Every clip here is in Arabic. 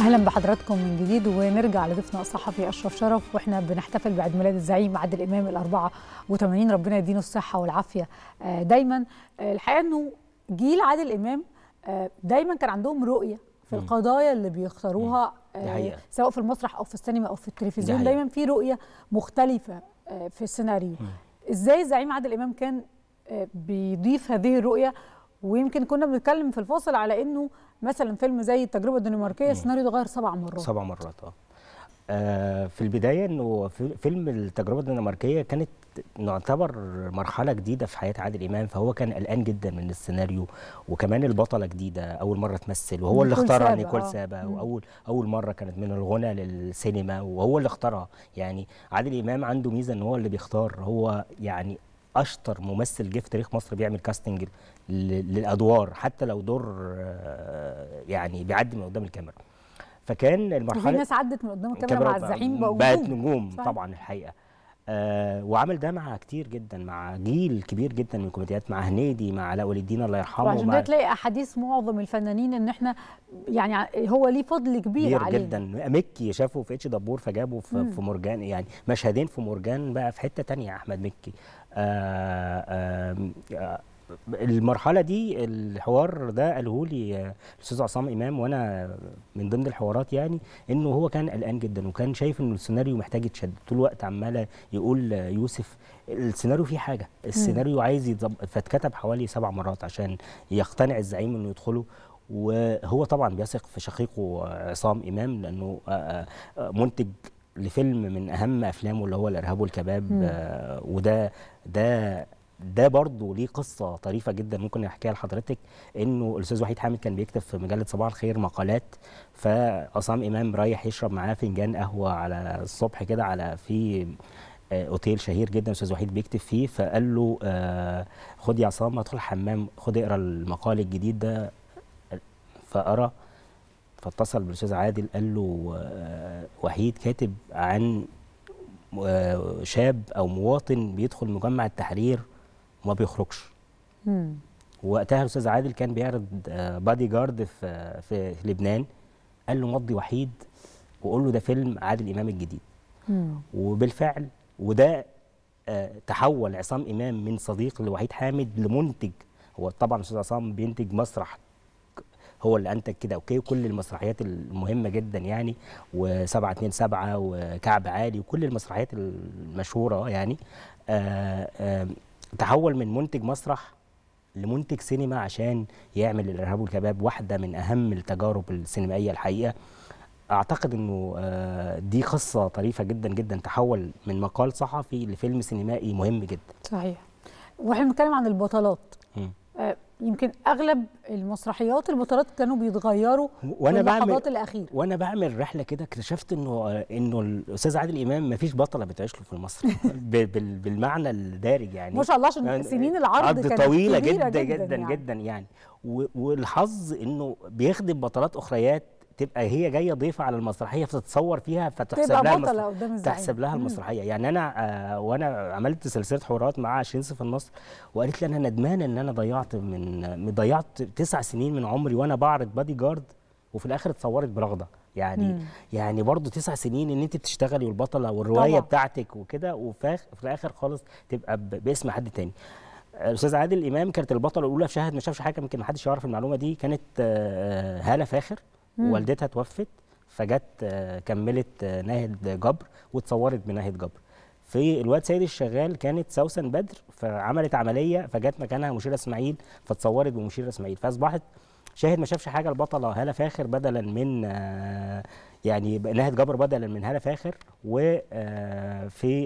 اهلا بحضراتكم من جديد ونرجع لضيفنا الصحفي اشرف شرف واحنا بنحتفل بعيد ميلاد الزعيم عادل امام ال 84 ربنا يدينه الصحه والعافيه آه، دايما آه، الحقيقه انه جيل عادل امام آه، دايما كان عندهم رؤيه في القضايا اللي بيختاروها سواء في المسرح او في السينما او في التلفزيون دايما في رؤيه مختلفه في السيناريو ازاي الزعيم عادل امام كان بيضيف هذه الرؤيه ويمكن كنا بنتكلم في الفاصل على انه مثلا فيلم زي التجربه الدنماركيه السيناريو اتغير سبع مرات سبع مرات اه, آه، في البدايه انه فيلم التجربه الدنماركيه كانت نعتبر مرحله جديده في حياه عادل امام فهو كان قلقان جدا من السيناريو وكمان البطله جديده اول مره تمثل وهو اللي اختارها نيكول سابا آه. واول اول مره كانت من الغنى للسينما وهو اللي اختارها يعني عادل امام عنده ميزه ان هو اللي بيختار هو يعني اشطر ممثل جه في تاريخ مصر بيعمل كاستنج للادوار حتى لو دور آه، يعني بيعدي من قدام الكاميرا فكان المرحله في ناس عدت من قدام الكاميرا مع الزعيم بقت نجوم طبعا الحقيقه آه، وعمل ده مع كتير جدا مع جيل كبير جدا من الكوميديات مع هنيدي مع علاء ولي الدين الله يرحمه وعشان كده تلاقي احاديث معظم الفنانين ان احنا يعني هو ليه فضل كبير, كبير عليه جدا مكي شافه في اتش دبور فجابه في, في مرجان يعني مشهدين في مرجان بقى في حته تانية احمد مكي آآ آه، آآ المرحله دي الحوار ده قاله لي الاستاذ عصام امام وانا من ضمن الحوارات يعني انه هو كان قلقان جدا وكان شايف ان السيناريو محتاج يتشد طول الوقت عمال يقول يوسف السيناريو فيه حاجه السيناريو عايز يتظبط فاتكتب حوالي سبع مرات عشان يقتنع الزعيم انه يدخله وهو طبعا بيثق في شقيقه عصام امام لانه منتج لفيلم من اهم افلامه اللي هو الارهاب والكباب وده ده ده برضه ليه قصه طريفه جدا ممكن احكيها لحضرتك انه الاستاذ وحيد حامد كان بيكتب في مجله صباح الخير مقالات فعصام امام رايح يشرب معاه فنجان قهوه على الصبح كده على في آه، اوتيل شهير جدا استاذ وحيد بيكتب فيه فقال له آه، خد يا عصام ادخل الحمام خد اقرا المقال الجديد ده فقرا فاتصل بالاستاذ عادل قال له آه، وحيد كاتب عن شاب او مواطن بيدخل مجمع التحرير وما بيخرجش وقتها الاستاذ عادل كان بيعرض بادي آه، جارد في في لبنان قال له مضي وحيد وقول له ده فيلم عادل امام الجديد وبالفعل وده آه، تحول عصام امام من صديق لوحيد حامد لمنتج هو طبعا الاستاذ عصام بينتج مسرح هو اللي انتج كده اوكي كل المسرحيات المهمه جدا يعني و727 وكعب عالي وكل المسرحيات المشهوره يعني آآ آه، آآ تحول من منتج مسرح لمنتج سينما عشان يعمل الارهاب والكباب واحده من اهم التجارب السينمائيه الحقيقه اعتقد انه آه، دي قصه طريفه جدا جدا تحول من مقال صحفي لفيلم سينمائي مهم جدا صحيح واحنا بنتكلم عن البطلات م. يمكن اغلب المسرحيات البطولات كانوا بيتغيروا وانا بعمل الاخيره وانا بعمل رحله كده اكتشفت انه انه الاستاذ عادل امام ما فيش بطله بتعيش له في المسرح بالمعنى الدارج يعني ما شاء الله عشان يعني سنين العرض كانت طويله جدا جدا جدا يعني, جداً يعني. والحظ انه بيخدم بطلات اخريات تبقى هي جايه ضيفه على المسرحيه فتتصور فيها فتحسب لها تحسب لها المسرحيه يعني انا آه وانا عملت سلسله حوارات مع شينس صف النصر وقالت لي انا ندمانه ان انا ضيعت من ضيعت تسع سنين من عمري وانا بعرض بادي جارد وفي الاخر اتصورت برغده يعني مم. يعني برضه تسع سنين ان انت بتشتغلي والبطله والروايه طبعا. بتاعتك وكده وفي الاخر خالص تبقى باسم حد تاني الاستاذ آه، عادل امام كانت البطله الاولى في شاهد ما شافش حاجه يمكن ما حدش يعرف المعلومه دي كانت آه، هاله فاخر والدتها توفت فجت آه، كملت آه، ناهد جبر واتصورت بناهد جبر في الواد سيد الشغال كانت سوسن بدر فعملت عمليه فجت مكانها مشيره اسماعيل فاتصورت بمشيره اسماعيل فاصبحت شاهد ما شافش حاجه البطله هاله فاخر بدلا من آه، يعني نهد جبر بدلا من هاله فاخر وفي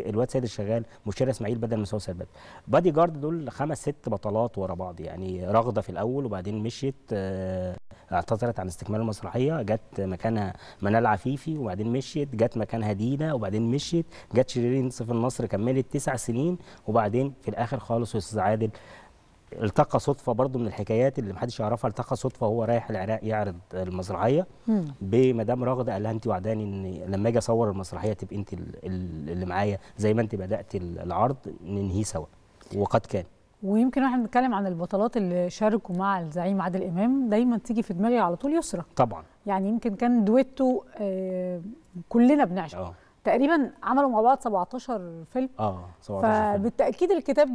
آه، الواد سيد الشغال مشير اسماعيل بدل من سوسه البدر بادي جارد دول خمس ست بطلات ورا بعض يعني رغده في الاول وبعدين مشيت آه، اعتذرت عن استكمال المسرحيه جت مكانها منال عفيفي وبعدين مشيت جت مكانها دينا وبعدين مشيت جت شيرين صف النصر كملت تسع سنين وبعدين في الاخر خالص استاذ عادل التقى صدفه برضو من الحكايات اللي محدش يعرفها التقى صدفه وهو رايح العراق يعرض المسرحيه بمدام راغدة قال لها انت وعداني ان لما اجي اصور المسرحيه تبقي انت اللي معايا زي ما انت بدات العرض ننهيه سوا وقد كان ويمكن واحنا بنتكلم عن البطلات اللي شاركوا مع الزعيم عادل امام دايما تيجي في دماغي على طول يسرى طبعا يعني يمكن كان دويتو آه، كلنا بنعشقه اه. تقريبا عملوا مع بعض 17 فيلم اه 17 فيلم فبالتاكيد الكتاب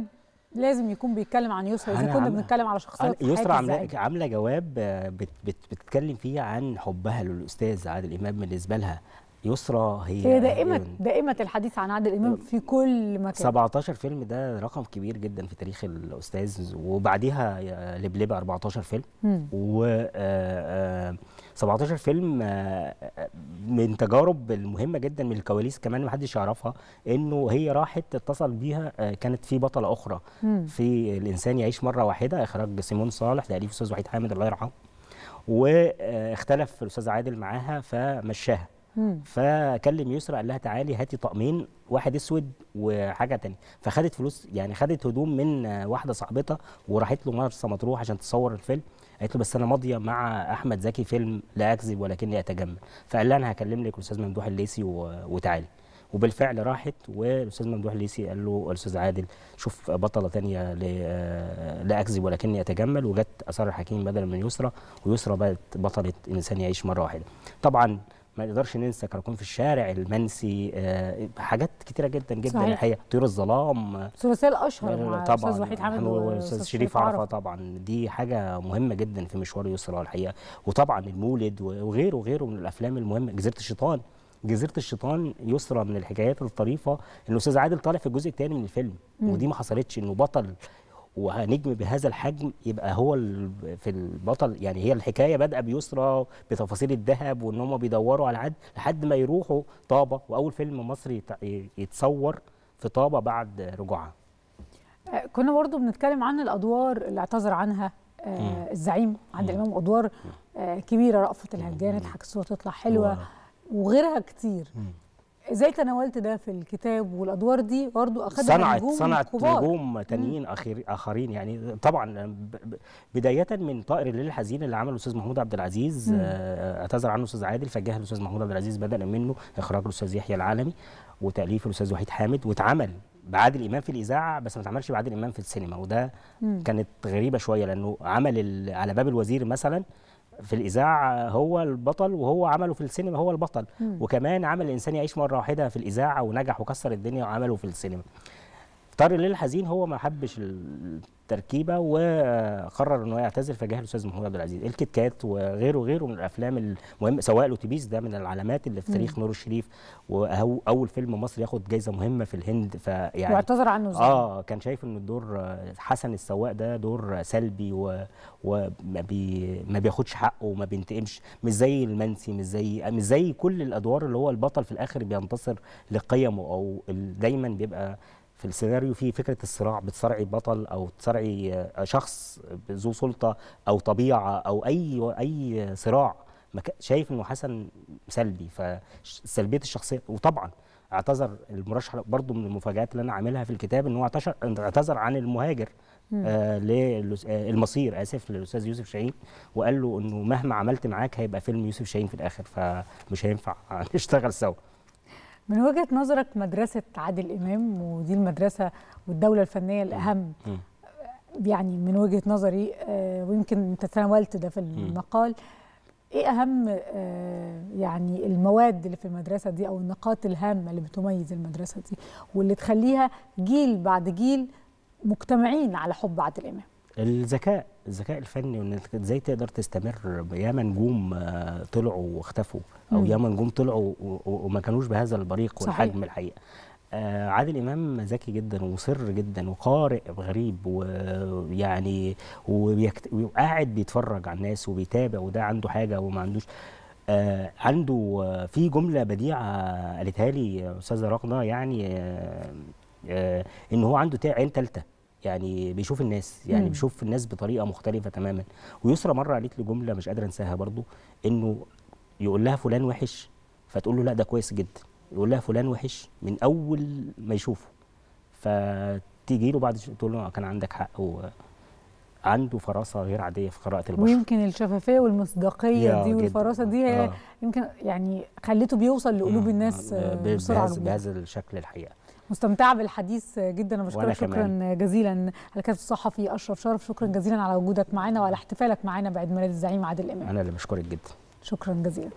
لازم يكون بيتكلم عن يسرا اذا كنا بنتكلم على شخصيه يسرا عامله عامله جواب آه، بت بت بتتكلم فيه عن حبها للاستاذ عادل امام بالنسبه لها يسرى هي هي دائمة آه، دائمة الحديث عن عادل امام آه، في كل مكان 17 فيلم ده رقم كبير جدا في تاريخ الاستاذ وبعديها لبلبه 14 فيلم و 17 آه، فيلم من تجارب المهمه جدا من الكواليس كمان ما حدش يعرفها انه هي راحت اتصل بيها كانت في بطله اخرى في الانسان يعيش مره واحده اخراج سيمون صالح تاليف استاذ وحيد حامد الله يرحمه واختلف الاستاذ عادل معاها فمشاها فكلم يسرى قال لها تعالي هاتي طقمين واحد اسود وحاجه تانية فخدت فلوس يعني خدت هدوم من واحده صاحبتها وراحت له مرسى مطروح عشان تصور الفيلم قالت له بس انا ماضيه مع احمد زكي فيلم لا اكذب ولكني اتجمل فقال لها انا هكلم لك الاستاذ ممدوح الليسي وتعالي وبالفعل راحت والاستاذ ممدوح الليسي قال له الاستاذ عادل شوف بطله ثانيه لا اكذب ولكني اتجمل وجت اثار الحكيم بدلا من يسرى ويسرى بقت بطله انسان يعيش مره واحده طبعا ما نقدرش ننسى كراكون في الشارع المنسي آه، حاجات كتيره جدا جدا صحيح. الحقيقه طيور الظلام ثلاثيه الاشهر طبعا استاذ وحيد حامد واستاذ شريف عرفه طبعا دي حاجه مهمه جدا في مشوار يسرى الحقيقه وطبعا المولد وغيره وغيره من الافلام المهمه جزيره الشيطان جزيره الشيطان يسرى من الحكايات الطريفه ان الاستاذ عادل طالع في الجزء الثاني من الفيلم مم. ودي ما حصلتش انه بطل ونجم بهذا الحجم يبقى هو في البطل يعني هي الحكايه بادئه بيسرى بتفاصيل الذهب وان هم بيدوروا على عد لحد ما يروحوا طابه واول فيلم مصري يتصور في طابه بعد رجوعها. آه، كنا برضه بنتكلم عن الادوار اللي اعتذر عنها آه الزعيم عند امام ادوار آه كبيره رأفت الهجان الحكسوه تطلع حلوه وغيرها كتير ازاي تناولت ده في الكتاب والادوار دي برضه اخذت صنعت نجوم صنعت نجوم تانيين اخرين يعني طبعا بدايه من طائر الليل الحزين اللي عمله الاستاذ محمود عبد العزيز آه، اعتذر عنه الاستاذ عادل فجاه الاستاذ محمود عبد العزيز بدانا منه اخراج الاستاذ يحيى العالمي وتاليف الاستاذ وحيد حامد واتعمل بعادل امام في الاذاعه بس ما اتعملش بعادل امام في السينما وده مم. كانت غريبه شويه لانه عمل على باب الوزير مثلا في الاذاعه هو البطل وهو عمله في السينما هو البطل مم. وكمان عمل الانسان يعيش مره واحده في الاذاعه ونجح وكسر الدنيا وعمله في السينما طار الليل الحزين هو ما حبش التركيبه وقرر ان هو يعتزل فجاه الاستاذ محمود عبد العزيز الكيت كات وغيره وغيره من الافلام المهمه سواء الاوتوبيس ده من العلامات اللي في تاريخ نور الشريف واول فيلم مصري ياخد جايزه مهمه في الهند فيعني واعتذر عنه زي. اه كان شايف ان الدور حسن السواق ده دور سلبي و... وما بي... ما بياخدش حقه وما بينتقمش مش زي المنسي مش زي مش زي كل الادوار اللي هو البطل في الاخر بينتصر لقيمه او دايما بيبقى في السيناريو في فكره الصراع بتصارعي بطل او تصارعي آه، شخص ذو سلطه او طبيعه او اي اي صراع شايف انه حسن سلبي فسلبيه الشخصيه وطبعا اعتذر المرشح برضه من المفاجات اللي انا عاملها في الكتاب ان هو اعتذر عن المهاجر آه للمصير آه، اسف للاستاذ يوسف شاهين وقال له انه مهما عملت معاك هيبقى فيلم يوسف شاهين في الاخر فمش هينفع نشتغل سوا من وجهه نظرك مدرسه عادل امام ودي المدرسه والدوله الفنيه الاهم يعني من وجهه نظري آه، ويمكن انت تناولت ده في المقال ايه اهم آه، يعني المواد اللي في المدرسه دي او النقاط الهامه اللي بتميز المدرسه دي واللي تخليها جيل بعد جيل مجتمعين على حب عادل امام الذكاء الذكاء الفني وانك ازاي تقدر تستمر ياما نجوم آه، طلعوا واختفوا او ياما نجوم طلعوا وما كانوش بهذا البريق والحجم الحقيقه آه عادل امام ذكي جدا ومصر جدا وقارئ غريب ويعني وقاعد بيتفرج على الناس وبيتابع وده عنده حاجه وما عندوش آه عنده في جمله بديعه قالتها لي استاذه رغده يعني آه آه ان هو عنده عين ثالثه يعني بيشوف الناس يعني مم. بيشوف الناس بطريقه مختلفه تماما ويسرى مره قالت لي جمله مش قادر انساها برضو انه يقول لها فلان وحش فتقول له لا ده كويس جدا يقول لها فلان وحش من اول ما يشوفه فتيجي له بعد تقول له آه، كان عندك حق و عنده فراسه غير عاديه في قراءه البشر ويمكن الشفافيه والمصداقيه دي والفراسه دي هي آه. يمكن يعني خليته بيوصل لقلوب الناس آه، بسرعه بهذا الشكل الحقيقه مستمتعه بالحديث جدا وبشكرك شكرا كمان. جزيلا الكاتب الصحفي اشرف شرف شكرا جزيلا على وجودك معنا وعلى احتفالك معنا بعيد ميلاد الزعيم عادل امام انا اللي بشكرك جدا شكرا جزيلا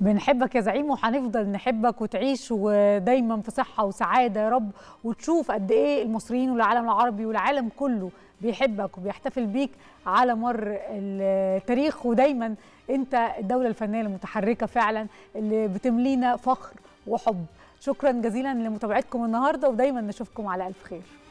بنحبك يا زعيم وهنفضل نحبك وتعيش ودايما في صحه وسعاده يا رب وتشوف قد ايه المصريين والعالم العربي والعالم كله بيحبك وبيحتفل بيك على مر التاريخ ودايما انت الدوله الفنيه المتحركه فعلا اللي بتملينا فخر وحب شكرا جزيلا لمتابعتكم النهارده ودايما نشوفكم على الف خير